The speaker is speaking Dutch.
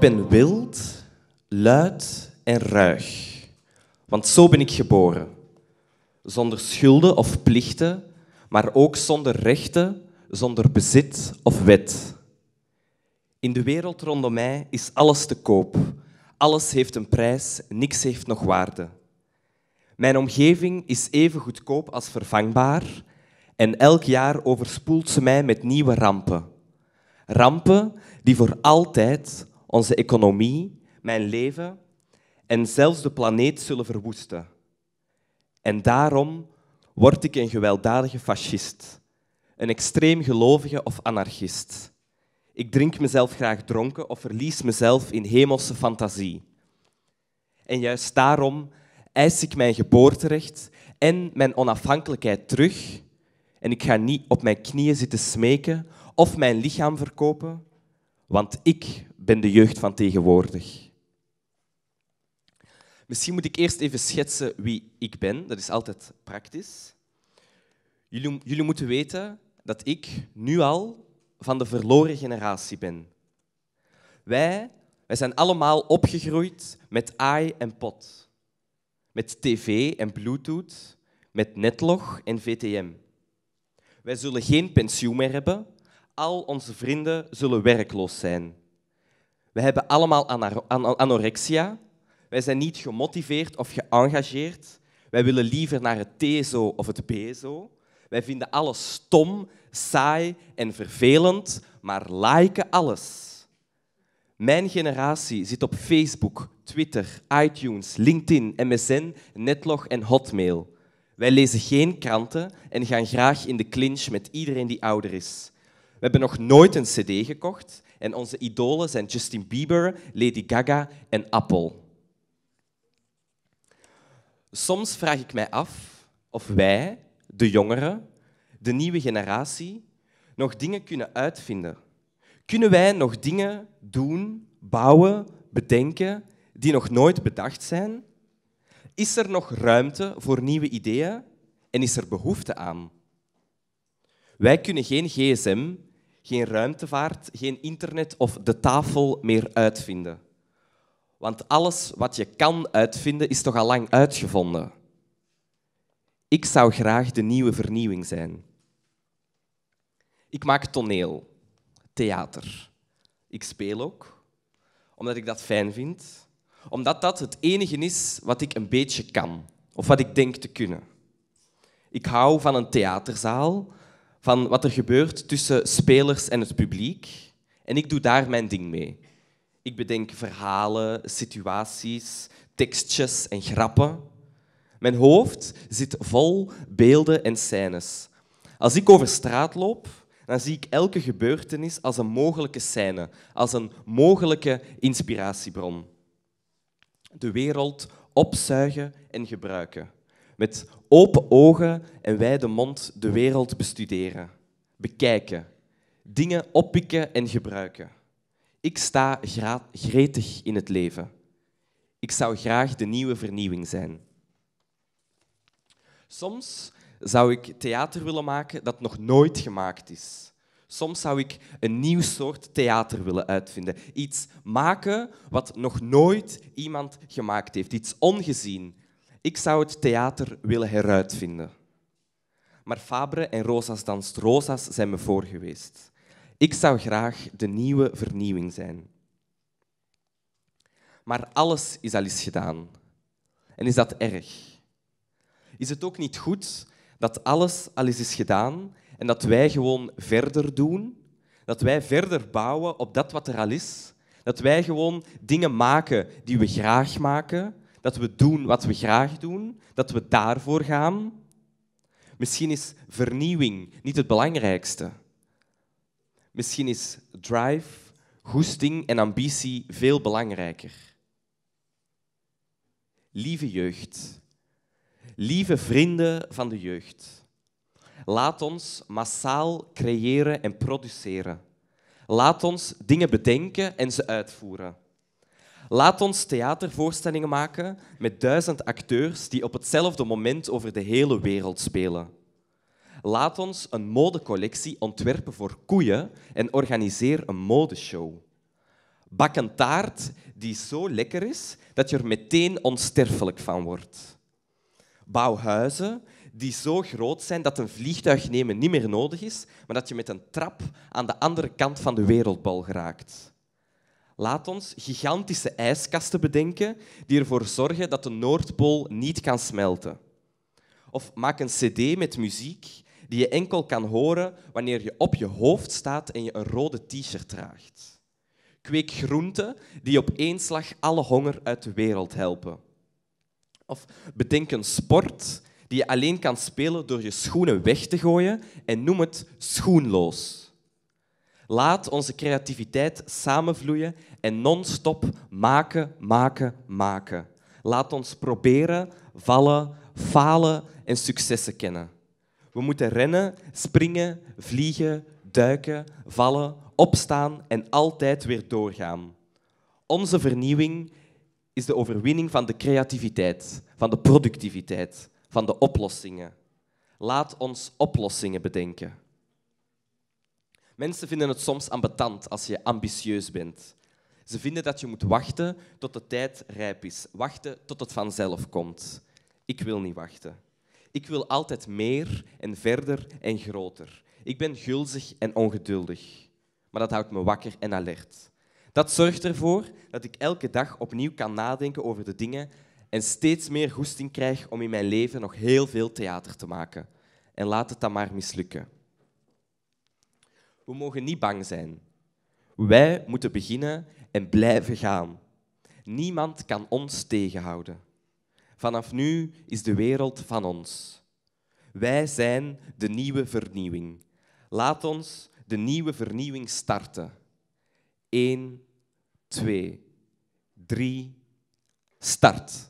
ben wild, luid en ruig. Want zo ben ik geboren. Zonder schulden of plichten, maar ook zonder rechten, zonder bezit of wet. In de wereld rondom mij is alles te koop. Alles heeft een prijs, niks heeft nog waarde. Mijn omgeving is even goedkoop als vervangbaar en elk jaar overspoelt ze mij met nieuwe rampen. Rampen die voor altijd onze economie, mijn leven en zelfs de planeet zullen verwoesten. En daarom word ik een gewelddadige fascist, een extreem gelovige of anarchist. Ik drink mezelf graag dronken of verlies mezelf in hemelse fantasie. En juist daarom eis ik mijn geboorterecht en mijn onafhankelijkheid terug. En ik ga niet op mijn knieën zitten smeken of mijn lichaam verkopen, want ik ben de jeugd van tegenwoordig. Misschien moet ik eerst even schetsen wie ik ben. Dat is altijd praktisch. Jullie, jullie moeten weten dat ik nu al van de verloren generatie ben. Wij, wij zijn allemaal opgegroeid met AI en pot. Met tv en bluetooth, met netlog en VTM. Wij zullen geen pensioen meer hebben. Al onze vrienden zullen werkloos zijn. We hebben allemaal anorexia. Wij zijn niet gemotiveerd of geëngageerd. Wij willen liever naar het TSO of het BSO. Wij vinden alles stom, saai en vervelend, maar liken alles. Mijn generatie zit op Facebook, Twitter, iTunes, LinkedIn, MSN, Netlog en Hotmail. Wij lezen geen kranten en gaan graag in de clinch met iedereen die ouder is. We hebben nog nooit een cd gekocht en onze idolen zijn Justin Bieber, Lady Gaga en Apple. Soms vraag ik mij af of wij, de jongeren, de nieuwe generatie, nog dingen kunnen uitvinden. Kunnen wij nog dingen doen, bouwen, bedenken die nog nooit bedacht zijn? Is er nog ruimte voor nieuwe ideeën en is er behoefte aan? Wij kunnen geen gsm geen ruimtevaart, geen internet of de tafel meer uitvinden. Want alles wat je kan uitvinden is toch al lang uitgevonden. Ik zou graag de nieuwe vernieuwing zijn. Ik maak toneel, theater. Ik speel ook, omdat ik dat fijn vind. Omdat dat het enige is wat ik een beetje kan, of wat ik denk te kunnen. Ik hou van een theaterzaal, van wat er gebeurt tussen spelers en het publiek. En ik doe daar mijn ding mee. Ik bedenk verhalen, situaties, tekstjes en grappen. Mijn hoofd zit vol beelden en scènes. Als ik over straat loop, dan zie ik elke gebeurtenis als een mogelijke scène, als een mogelijke inspiratiebron. De wereld opzuigen en gebruiken. Met open ogen en wijde mond de wereld bestuderen, bekijken, dingen oppikken en gebruiken. Ik sta gretig in het leven. Ik zou graag de nieuwe vernieuwing zijn. Soms zou ik theater willen maken dat nog nooit gemaakt is. Soms zou ik een nieuw soort theater willen uitvinden. Iets maken wat nog nooit iemand gemaakt heeft. Iets ongezien, ik zou het theater willen heruitvinden. Maar Fabre en Rosas danst Rosas zijn me voor geweest. Ik zou graag de nieuwe vernieuwing zijn. Maar alles is al eens gedaan. En is dat erg? Is het ook niet goed dat alles al eens is gedaan en dat wij gewoon verder doen? Dat wij verder bouwen op dat wat er al is? Dat wij gewoon dingen maken die we graag maken, dat we doen wat we graag doen, dat we daarvoor gaan. Misschien is vernieuwing niet het belangrijkste. Misschien is drive, goesting en ambitie veel belangrijker. Lieve jeugd, lieve vrienden van de jeugd, laat ons massaal creëren en produceren. Laat ons dingen bedenken en ze uitvoeren. Laat ons theatervoorstellingen maken met duizend acteurs die op hetzelfde moment over de hele wereld spelen. Laat ons een modecollectie ontwerpen voor koeien en organiseer een modeshow. Bak een taart die zo lekker is dat je er meteen onsterfelijk van wordt. Bouw huizen die zo groot zijn dat een vliegtuig nemen niet meer nodig is, maar dat je met een trap aan de andere kant van de wereldbol geraakt. Laat ons gigantische ijskasten bedenken die ervoor zorgen dat de Noordpool niet kan smelten. Of maak een cd met muziek die je enkel kan horen wanneer je op je hoofd staat en je een rode t-shirt draagt. Kweek groenten die op één slag alle honger uit de wereld helpen. Of bedenk een sport die je alleen kan spelen door je schoenen weg te gooien en noem het schoenloos. Laat onze creativiteit samenvloeien en non-stop maken, maken, maken. Laat ons proberen, vallen, falen en successen kennen. We moeten rennen, springen, vliegen, duiken, vallen, opstaan en altijd weer doorgaan. Onze vernieuwing is de overwinning van de creativiteit, van de productiviteit, van de oplossingen. Laat ons oplossingen bedenken. Mensen vinden het soms ambetant als je ambitieus bent. Ze vinden dat je moet wachten tot de tijd rijp is, wachten tot het vanzelf komt. Ik wil niet wachten. Ik wil altijd meer en verder en groter. Ik ben gulzig en ongeduldig. Maar dat houdt me wakker en alert. Dat zorgt ervoor dat ik elke dag opnieuw kan nadenken over de dingen en steeds meer goesting krijg om in mijn leven nog heel veel theater te maken. En laat het dan maar mislukken. We mogen niet bang zijn. Wij moeten beginnen en blijven gaan. Niemand kan ons tegenhouden. Vanaf nu is de wereld van ons. Wij zijn de nieuwe vernieuwing. Laat ons de nieuwe vernieuwing starten. 1, 2, 3, start.